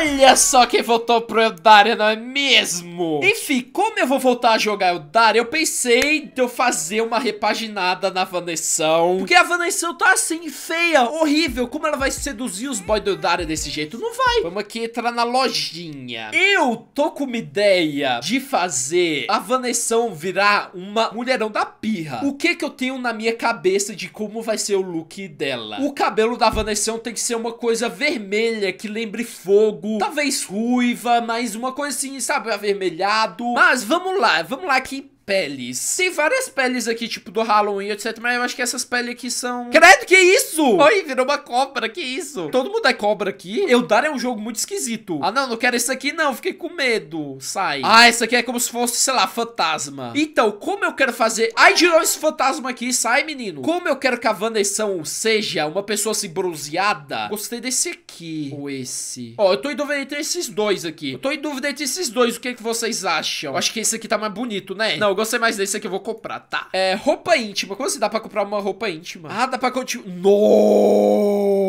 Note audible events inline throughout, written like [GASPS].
Olha só quem voltou pro Eldaria, não é mesmo? Enfim, como eu vou voltar a jogar Eldaria, eu pensei de eu fazer uma repaginada na Vanessão. Porque a Vanessão tá assim, feia, horrível. Como ela vai seduzir os boys do Eldaria desse jeito? Não vai. Vamos aqui entrar na lojinha. Eu tô com uma ideia de fazer a Vanessão virar uma mulherão da pirra. O que que eu tenho na minha cabeça de como vai ser o look dela? O cabelo da Vanessão tem que ser uma coisa vermelha que lembre fogo branco, talvez ruiva, mas uma coisa assim, sabe, avermelhado. Mas vamos lá, vamos lá que peles. Tem várias peles aqui, tipo do Halloween, etc. Mas eu acho que essas peles aqui são... Credo, que isso? Oi, virou uma cobra, que isso? Todo mundo é cobra aqui? Eldar é um jogo muito esquisito. Ah, não, não quero isso aqui não, fiquei com medo. Sai. Ah, isso aqui é como se fosse, sei lá, fantasma. Então, como eu quero fazer... Ai, girou esse fantasma aqui, sai, menino. Como eu quero que a Vanessão seja uma pessoa assim, bronzeada, gostei desse aqui. Ou esse. Ó, oh, eu tô em dúvida entre esses dois aqui. Eu tô em dúvida entre esses dois, o que, é que vocês acham? Eu acho que esse aqui tá mais bonito, né? Não, eu gostei mais desse aqui, eu vou comprar, tá? É, roupa íntima. Como se dá pra comprar uma roupa íntima? Ah, dá pra continuar. Nooo!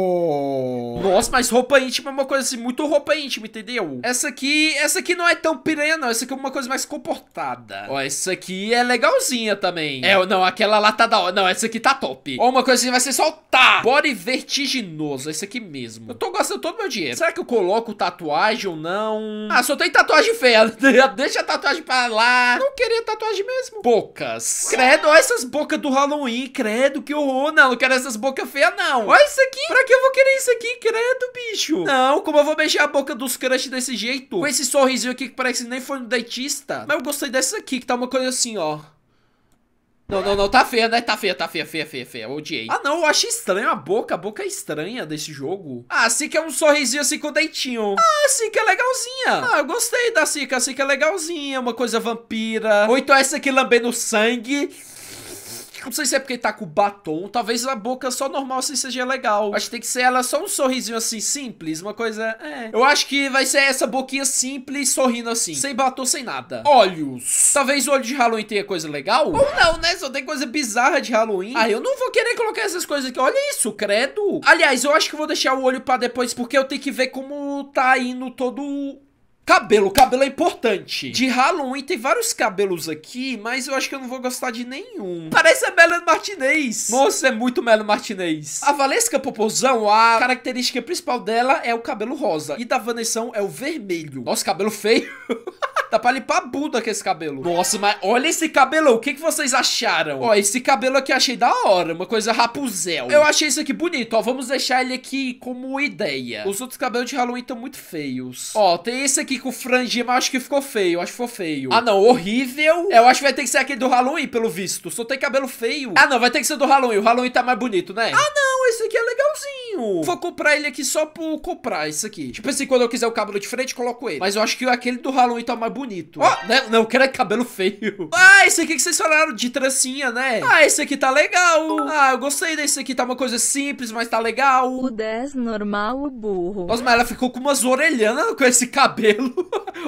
Nossa, mas roupa íntima é uma coisa assim, muito roupa íntima, entendeu? Essa aqui, essa aqui não é tão piranha não, essa aqui é uma coisa mais comportada. Ó, essa aqui é legalzinha também. É, não, aquela lá tá da hora. Não, essa aqui tá top. Ó, uma coisa assim vai ser soltar. Body vertiginoso, esse aqui mesmo. Eu tô gostando todo meu dinheiro. Será que eu coloco tatuagem ou não? Ah, só tem tatuagem feia. [LAUGHS] Deixa a tatuagem pra lá. Não queria tatuagem mesmo. Bocas. Credo, ó essas bocas do Halloween, credo, que horror. Não, não quero essas bocas feias não. Olha isso aqui. Pra que eu vou querer isso aqui, credo, bicho. Não, como eu vou beijar a boca dos crush desse jeito? Com esse sorrisinho aqui que parece que nem foi no dentista. Mas eu gostei dessa aqui, que tá uma coisa assim, ó. Não, não, não, tá feia, né? Tá feia, tá feia, feia, feia, feia. Eu odiei. Ah, não, eu acho estranho a boca. A boca é estranha desse jogo. Ah, a Sika é um sorrisinho assim com dentinho. Ah, a Sika é legalzinha. Ah, eu gostei da Sika. A Sika é legalzinha, uma coisa vampira. Ou então essa aqui lambendo sangue não sei se é porque tá com batom, talvez a boca só normal assim seja legal. Acho que tem que ser ela só um sorrisinho assim simples, uma coisa, é. Eu acho que vai ser essa boquinha simples sorrindo assim, sem batom, sem nada. Olhos. Talvez o olho de Halloween tenha coisa legal? Ou não, né? Só tem coisa bizarra de Halloween. Ah, eu não vou querer colocar essas coisas aqui. Olha isso, credo. Aliás, eu acho que vou deixar o olho pra depois porque eu tenho que ver como tá indo todo Cabelo, cabelo é importante. De Halloween tem vários cabelos aqui, mas eu acho que eu não vou gostar de nenhum. Parece a Melanie Martinez. Nossa, é muito Melanie Martinez. A Valesca Popozão, a característica principal dela é o cabelo rosa. E da Vanessão é o vermelho. Nossa, cabelo feio. [LAUGHS] Dá pra limpar Buda com esse cabelo. Nossa, mas olha esse cabelo. O que, que vocês acharam? Ó, esse cabelo aqui eu achei da hora. Uma coisa rapuzel. Eu achei isso aqui bonito. Ó, vamos deixar ele aqui como ideia. Os outros cabelos de Halloween estão muito feios. Ó, tem esse aqui aqui com franjinha, mas acho que ficou feio, acho que ficou feio. Ah, não, horrível. É, eu acho que vai ter que ser aquele do Halloween, pelo visto. Só tem cabelo feio. Ah, não, vai ter que ser do Halloween. O Halloween tá mais bonito, né? Ah, não, esse aqui é vou comprar ele aqui só por comprar isso aqui. Tipo assim, quando eu quiser o cabelo de frente, coloco ele. Mas eu acho que aquele do Halloween tá mais bonito. Ó, oh, né? Não, eu quero é cabelo feio. Ah, esse aqui que vocês falaram de trancinha, né? Ah, esse aqui tá legal. Ah, eu gostei desse aqui. Tá uma coisa simples, mas tá legal. O 10 normal, o burro. Nossa, mas ela ficou com umas orelhanas com esse cabelo.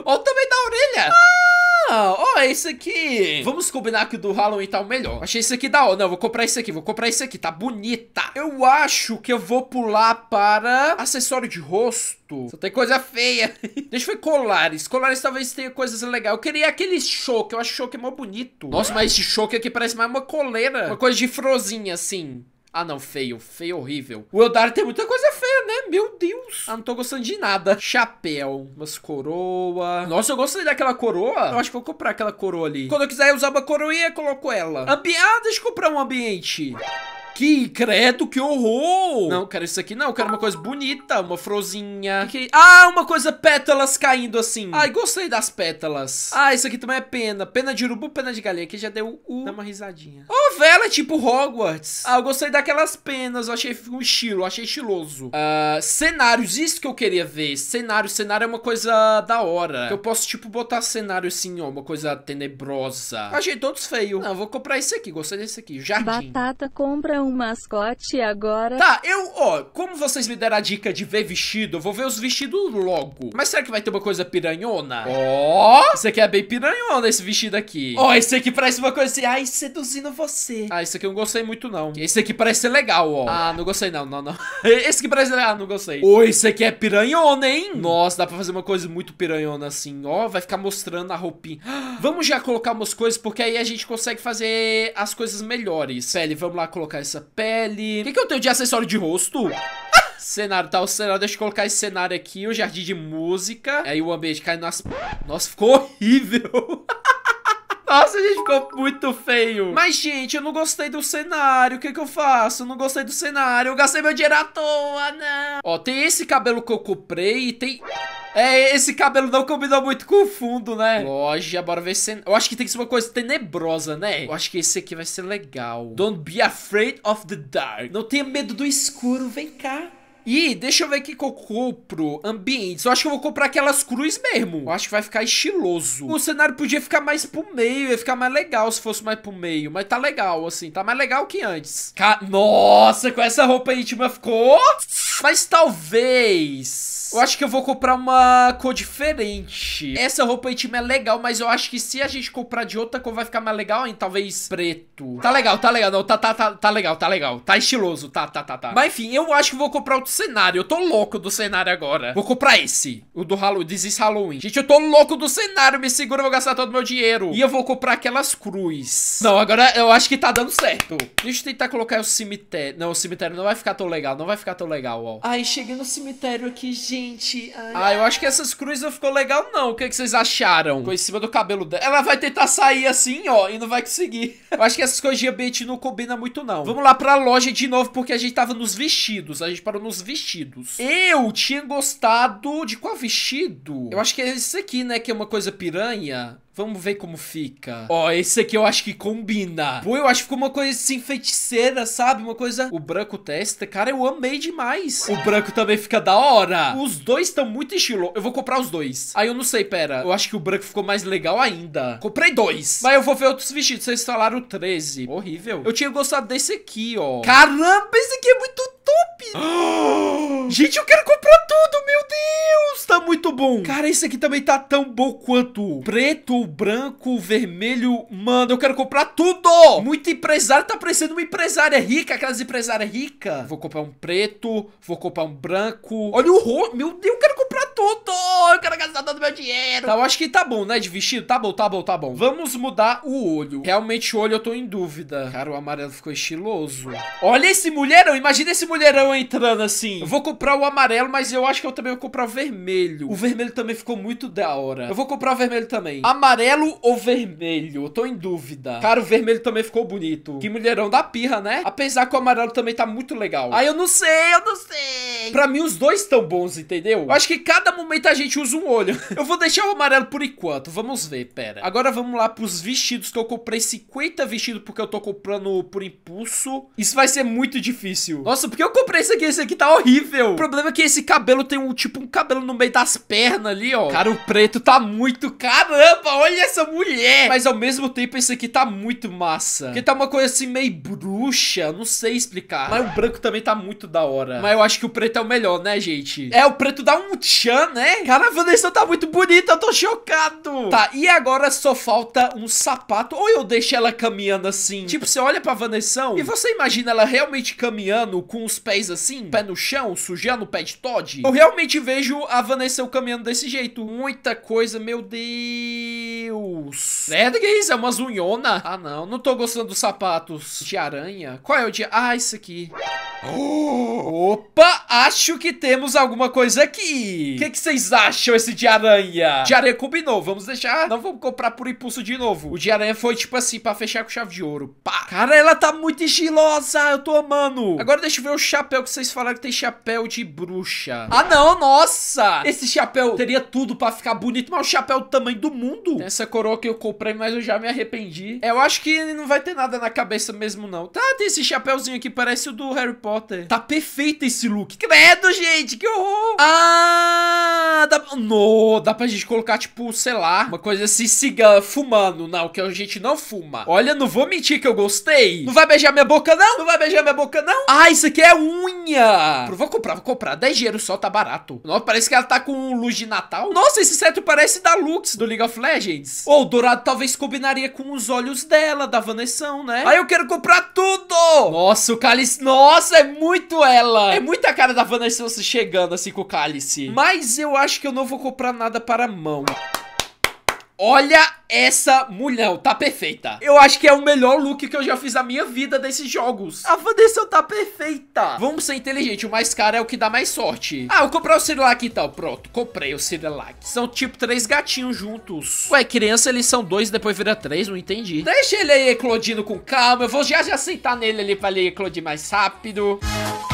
Olha o tamanho da orelha. Ah! Ah, ó, esse aqui. Vamos combinar que o do Halloween tá o melhor. Achei esse aqui da hora. Não, vou comprar esse aqui, vou comprar esse aqui. Tá bonita. Eu acho que eu vou pular para acessório de rosto. Só tem coisa feia. [LAUGHS] Deixa eu ver colares. Colares talvez tenha coisas legais. Eu queria aquele choque. Eu acho choque mó bonito. Nossa, mas esse choque aqui parece mais uma coleira. Uma coisa de frozinha, assim. Ah, não, feio. Feio horrível. O Eldar tem muita coisa feia é, né? Meu Deus. Ah, não tô gostando de nada. Chapéu, umas coroa. Nossa, eu gostei daquela coroa. Eu acho que vou comprar aquela coroa ali. Quando eu quiser usar uma coroinha, eu coloco ela. Ambiente, ah, deixa eu comprar um ambiente. Que credo, que horror! Não, quero isso aqui não. quero uma coisa bonita, uma frozinha. Que que... É? Ah, uma coisa pétalas caindo assim. Ai, gostei das pétalas. Ah, isso aqui também é pena. Pena de urubu, pena de galinha. Aqui já deu o... Dá uma risadinha. Oh, vela, tipo Hogwarts. Ah, eu gostei daquelas penas. Eu achei um estilo, achei estiloso. Uh, cenários, isso que eu queria ver. Cenário, cenário é uma coisa da hora. eu posso, tipo, botar cenário assim, ó. Uma coisa tenebrosa. Achei todos feio. Não, vou comprar esse aqui. Gostei desse aqui. Jardim. Batata compra um mascote agora. Tá, eu, ó, como vocês me deram a dica de ver vestido, eu vou ver os vestidos logo. Mas será que vai ter uma coisa piranhona? Ó, oh, esse aqui é bem piranhona, esse vestido aqui. Ó, oh, esse aqui parece uma coisa assim, ai, seduzindo você. Ah, esse aqui eu não gostei muito, não. Esse aqui parece ser legal, ó. Ah, não gostei, não, não, não. [LAUGHS] esse aqui parece legal, ah, não gostei. Ô, oh, esse aqui é piranhona, hein? Nossa, dá pra fazer uma coisa muito piranhona assim, ó. Vai ficar mostrando a roupinha. [GASPS] Vamos já colocar umas coisas, porque aí a gente consegue fazer as coisas melhores. Sério, vamos lá colocar esse essa? Pele. O que, que eu tenho de acessório de rosto? [LAUGHS] Cenário, tá o cenário, deixa eu colocar esse cenário aqui, o jardim de música Aí o ambiente cai nas... Nossa, ficou horrível [LAUGHS] Nossa, a gente ficou muito feio. Mas, gente, eu não gostei do cenário. O que que eu faço? Eu não gostei do cenário. Eu gastei meu dinheiro à toa, não. Ó, tem esse cabelo que eu comprei e tem... É, esse cabelo não combinou muito com o fundo, né? Loja, bora ver se... Eu acho que tem que ser uma coisa tenebrosa, né? Eu acho que esse aqui vai ser legal. Don't be afraid of the dark. Não tenha medo do escuro, vem cá. E deixa eu ver o que, eu compro. Ambientes. Eu acho que eu vou comprar aquelas cruz mesmo. Eu acho que vai ficar estiloso. O cenário podia ficar mais pro meio. Ia ficar mais legal se fosse mais pro meio. Mas tá legal, assim. Tá mais legal que antes. Ca Nossa, com essa roupa íntima ficou... Mas talvez... Eu acho que eu vou comprar uma cor diferente. Essa roupa aí, time, é legal, mas eu acho que se a gente comprar de outra cor vai ficar mais legal, hein? Talvez preto. Tá legal, tá legal. Não, tá, tá, tá, tá legal, tá legal. Tá estiloso, tá, tá, tá, tá. Mas enfim, eu acho que vou comprar outro cenário. Eu tô louco do cenário agora. Vou comprar esse. O do Halloween, This Halloween. Gente, eu tô louco do cenário. Me segura, eu vou gastar todo meu dinheiro. E eu vou comprar aquelas cruz. Não, agora eu acho que tá dando certo. Deixa eu tentar colocar o cemitério. Não, o cemitério não vai ficar tão legal, não vai ficar tão legal. UOL. Ai, cheguei no cemitério aqui, gente. Ai. Ah, eu acho que essas cruzes não ficou legal, não. O que, é que vocês acharam? Ficou em cima do cabelo dela. Ela vai tentar sair assim, ó, e não vai conseguir. [LAUGHS] eu acho que essas coisas de ambiente não combinam muito, não. Vamos lá pra loja de novo, porque a gente tava nos vestidos. A gente parou nos vestidos. Eu tinha gostado de qual vestido? Eu acho que é esse aqui, né? Que é uma coisa piranha. Vamos ver como fica. Ó, esse aqui eu acho que combina. Pô, eu acho que ficou uma coisa assim feiticeira, sabe? Uma coisa... O branco testa. Cara, eu amei demais. O branco também fica da hora. Os dois estão muito estilo. Eu vou comprar os dois. Aí ah, eu não sei, pera. Eu acho que o branco ficou mais legal ainda. Comprei dois. Mas eu vou ver outros vestidos. Vocês falaram 13. Horrível. Eu tinha gostado desse aqui, ó. Caramba, esse aqui é muito top. [GASPS] Gente, eu quero comprar tudo, meu. Deus, tá muito bom. Cara, esse aqui também tá tão bom quanto preto, branco, vermelho. Mano, eu quero comprar tudo. Muito empresário, tá parecendo uma empresária rica, aquelas empresárias ricas. Vou comprar um preto, vou comprar um branco. Olha o rosto, meu Deus, eu quero voltou! Eu quero gastar todo o meu dinheiro! Tá, eu acho que tá bom, né? De vestido? Tá bom, tá bom, tá bom. Vamos mudar o olho. Realmente o olho eu tô em dúvida. Cara, o amarelo ficou estiloso. Olha esse mulherão! Imagina esse mulherão entrando assim. Eu vou comprar o amarelo, mas eu acho que eu também vou comprar o vermelho. O vermelho também ficou muito da hora. Eu vou comprar o vermelho também. Amarelo ou vermelho? Eu tô em dúvida. Cara, o vermelho também ficou bonito. Que mulherão da pirra, né? Apesar que o amarelo também tá muito legal. Ah, eu não sei, eu não sei. Pra mim, os dois estão bons, entendeu? Eu acho que cada momento a gente usa um olho. [LAUGHS] Eu vou deixar o amarelo por enquanto, vamos ver, pera. Agora vamos lá pros vestidos, que eu comprei 50 vestidos porque eu tô comprando por impulso. Isso vai ser muito difícil. Nossa, porque eu comprei esse aqui? Esse aqui tá horrível. O problema é que esse cabelo tem um, tipo, um cabelo no meio das pernas ali, ó. Cara, o preto tá muito... Caramba, olha essa mulher! Mas ao mesmo tempo esse aqui tá muito massa. Porque tá uma coisa assim meio bruxa, não sei explicar. Mas o branco também tá muito da hora. Mas eu acho que o preto é o melhor, né, gente? É, o preto dá um tchan né? Cara, a Vanessa tá muito bonita, eu tô chocado. Tá, e agora só falta um sapato. Ou eu deixo ela caminhando assim. Tipo, você olha pra Vanessa e você imagina ela realmente caminhando com os pés assim, pé no chão, sujando o pé de Todd. Eu realmente vejo a Vanessa caminhando desse jeito. Muita coisa, meu Deus. É, que isso? É uma zunhona? Ah, não. Não tô gostando dos sapatos de aranha. Qual é o de... Ah, isso aqui. [GASPS] opa, acho que temos alguma coisa aqui. O que, que, vocês acham esse de aranha? De aranha combinou, vamos deixar... Não vamos comprar por impulso de novo. O de aranha foi tipo assim, pra fechar com chave de ouro. Pá. Cara, ela tá muito estilosa, eu tô amando. Agora deixa eu ver o chapéu que vocês falaram que tem chapéu de bruxa. Ah não, nossa. Esse chapéu teria tudo pra ficar bonito, mas o chapéu do tamanho do mundo. Tem essa coroa que eu comprei, mas eu já me arrependi. Eu acho que não vai ter nada na cabeça mesmo não. Tá, tem esse chapéuzinho aqui, parece o do Harry Potter. Potter. Tá perfeito esse look. Que gente! Que horror! Ah! Dá... No, dá pra gente colocar, tipo, sei lá, uma coisa assim, siga fumando. Não, que a gente não fuma. Olha, não vou mentir que eu gostei. Não vai beijar minha boca, não? Não vai beijar minha boca, não? Ah, isso aqui é unha! Vou comprar, vou comprar. 10 dinheiro só, tá barato. Nossa, parece que ela tá com luz de Natal. Nossa, esse cetro parece da Lux, do League of Legends. Ou oh, o dourado talvez combinaria com os olhos dela, da Vanessão, né? Aí ah, eu quero comprar tudo! Nossa, o cálice... Nossa, é muito ela. É muita cara da Vanessa chegando assim com o cálice. Mas eu acho que eu não vou comprar nada para mão. Olha essa mulher, tá perfeita. Eu acho que é o melhor look que eu já fiz na minha vida desses jogos. A Vanessa tá perfeita. Vamos ser inteligente, o mais caro é o que dá mais sorte. Ah, eu comprei o Cirilac então, pronto, comprei o Cirilac. São tipo três gatinhos juntos. Ué, criança eles são dois, e depois vira três, não entendi. Deixa ele aí eclodindo com calma, eu vou já já sentar nele ali pra ele eclodir mais rápido. Música